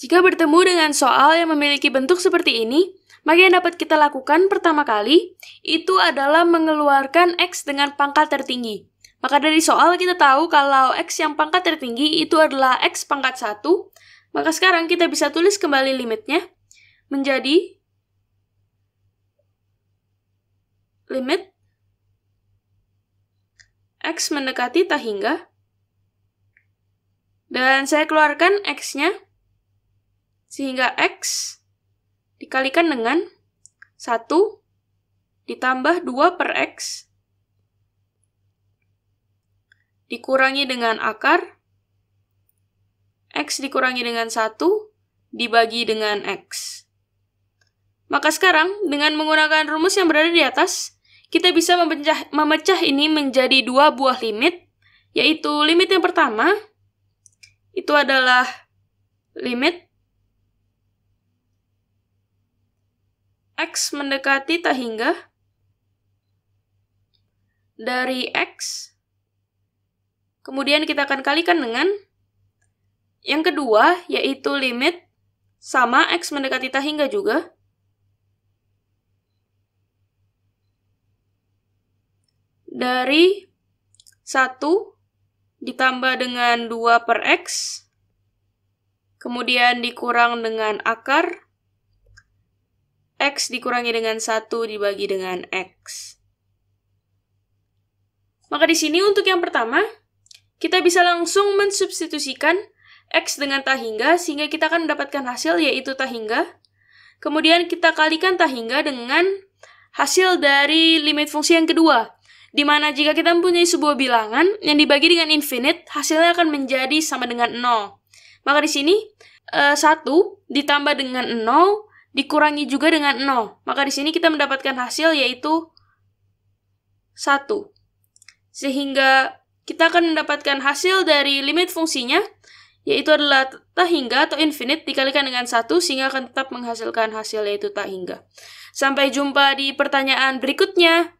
Jika bertemu dengan soal yang memiliki bentuk seperti ini, maka yang dapat kita lakukan pertama kali itu adalah mengeluarkan X dengan pangkat tertinggi. Maka dari soal kita tahu kalau X yang pangkat tertinggi itu adalah X pangkat 1, maka sekarang kita bisa tulis kembali limitnya menjadi limit X mendekati tak hingga dan saya keluarkan X-nya sehingga X dikalikan dengan 1 ditambah 2 per X dikurangi dengan akar X dikurangi dengan 1 dibagi dengan X. Maka sekarang, dengan menggunakan rumus yang berada di atas, kita bisa memecah, memecah ini menjadi dua buah limit, yaitu limit yang pertama, itu adalah limit X mendekati tak hingga dari X. Kemudian kita akan kalikan dengan yang kedua, yaitu limit sama X mendekati tak hingga juga. Dari 1 ditambah dengan 2 per X, kemudian dikurang dengan akar, X dikurangi dengan 1 dibagi dengan X. Maka di sini untuk yang pertama, kita bisa langsung mensubstitusikan X dengan tak hingga sehingga kita akan mendapatkan hasil yaitu tak hingga. Kemudian kita kalikan tak hingga dengan hasil dari limit fungsi yang kedua, di mana jika kita mempunyai sebuah bilangan yang dibagi dengan infinite, hasilnya akan menjadi sama dengan 0. Maka di sini, 1 eh, ditambah dengan 0 dikurangi juga dengan 0. Maka di sini kita mendapatkan hasil yaitu 1. Sehingga kita akan mendapatkan hasil dari limit fungsinya, yaitu adalah tak hingga atau infinite dikalikan dengan 1, sehingga akan tetap menghasilkan hasil yaitu tak hingga. Sampai jumpa di pertanyaan berikutnya.